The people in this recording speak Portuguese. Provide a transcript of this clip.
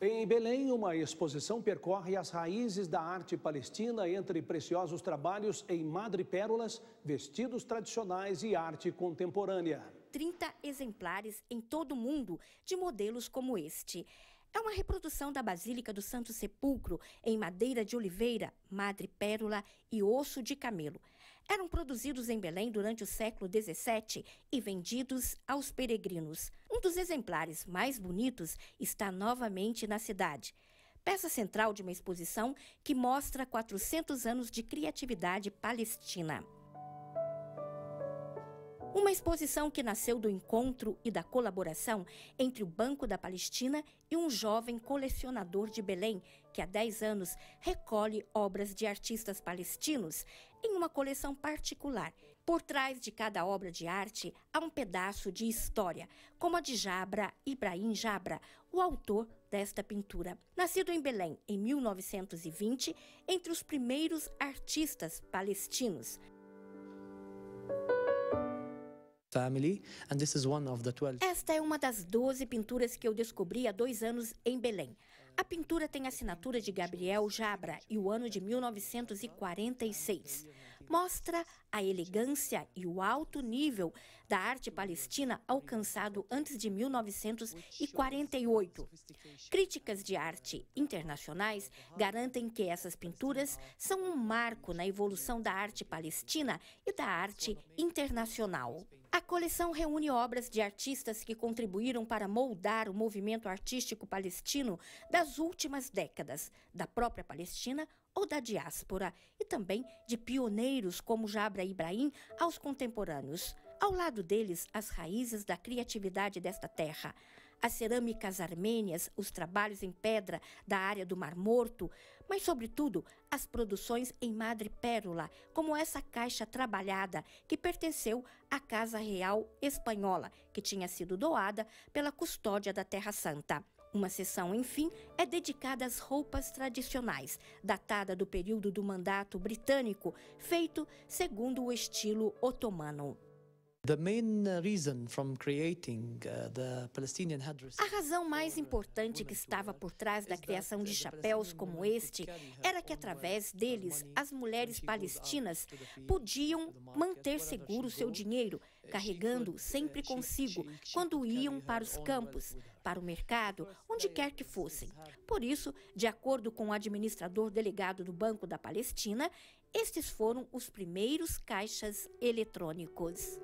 Em Belém, uma exposição percorre as raízes da arte palestina entre preciosos trabalhos em madrepérolas, vestidos tradicionais e arte contemporânea. 30 exemplares em todo o mundo de modelos como este. É uma reprodução da Basílica do Santo Sepulcro em madeira de oliveira, madrepérola e osso de camelo eram produzidos em Belém durante o século XVII e vendidos aos peregrinos. Um dos exemplares mais bonitos está novamente na cidade. Peça central de uma exposição que mostra 400 anos de criatividade palestina. Uma exposição que nasceu do encontro e da colaboração entre o Banco da Palestina e um jovem colecionador de Belém, que há 10 anos recolhe obras de artistas palestinos em uma coleção particular. Por trás de cada obra de arte há um pedaço de história, como a de Jabra Ibrahim Jabra, o autor desta pintura. Nascido em Belém em 1920, entre os primeiros artistas palestinos. Esta é uma das 12 pinturas que eu descobri há dois anos em Belém. A pintura tem assinatura de Gabriel Jabra e o ano de 1946 mostra a elegância e o alto nível da arte palestina alcançado antes de 1948. Críticas de arte internacionais garantem que essas pinturas são um marco na evolução da arte palestina e da arte internacional. A coleção reúne obras de artistas que contribuíram para moldar o movimento artístico palestino das últimas décadas, da própria Palestina ou da diáspora e também de pioneiros como Jabra Ibrahim aos contemporâneos. Ao lado deles, as raízes da criatividade desta terra, as cerâmicas armênias, os trabalhos em pedra da área do Mar Morto, mas, sobretudo, as produções em madrepérola, como essa caixa trabalhada que pertenceu à Casa Real Espanhola, que tinha sido doada pela custódia da Terra Santa. Uma sessão, enfim, é dedicada às roupas tradicionais, datada do período do mandato britânico, feito segundo o estilo otomano. Uh, A razão mais importante que estava por trás da criação de chapéus como este era que, através deles, as mulheres palestinas podiam manter seguro seu dinheiro carregando sempre eh, consigo quando iam para os campos, para o mercado, onde quer é que fossem. Por isso, de acordo com o administrador delegado do Banco da Palestina, estes foram os primeiros caixas eletrônicos.